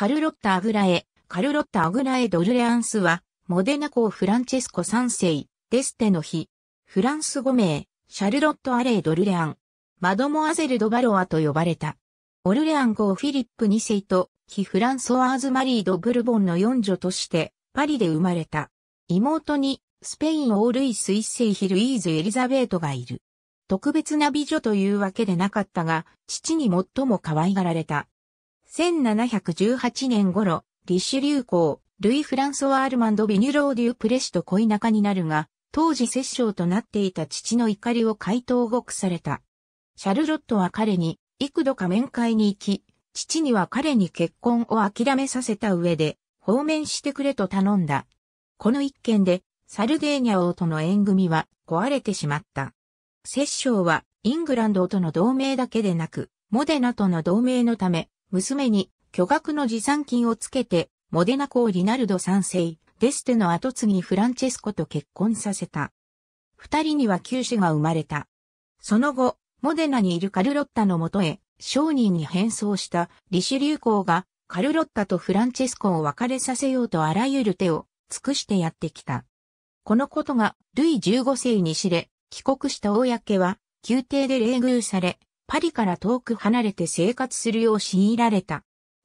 カルロッタ・アグラエ、カルロッタ・アグラエ・ドルレアンスは、モデナ公フランチェスコ3世、デステの日、フランス語名、シャルロット・アレイ・ドルレアン、マドモアゼル・ド・バロアと呼ばれた。オルレアン公フィリップ2世と、非フランソワーズ・マリー・ド・ブルボンの四女として、パリで生まれた。妹に、スペインオールイス一世ヒルイーズ・エリザベートがいる。特別な美女というわけでなかったが、父に最も可愛がられた。1718年頃、リッシュ流行、ルイ・フランソワールマンド・ビニュロー・デュ・プレシと恋仲になるが、当時摂政となっていた父の怒りを回答ごくされた。シャルロットは彼に幾度か面会に行き、父には彼に結婚を諦めさせた上で、放免してくれと頼んだ。この一件で、サルデーニャ王との縁組は壊れてしまった。摂政はイングランドとの同盟だけでなく、モデナとの同盟のため、娘に巨額の持参金をつけて、モデナ公リナルド三世、デステの後継ぎフランチェスコと結婚させた。二人には九子が生まれた。その後、モデナにいるカルロッタのもとへ、商人に変装したリシュリュー公が、カルロッタとフランチェスコを別れさせようとあらゆる手を尽くしてやってきた。このことが、ルイ15世に知れ、帰国した公は、宮廷で冷遇され、パリから遠く離れて生活するよう強いられた。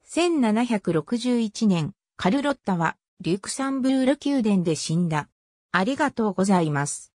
1761年、カルロッタは、リュクサンブール宮殿で死んだ。ありがとうございます。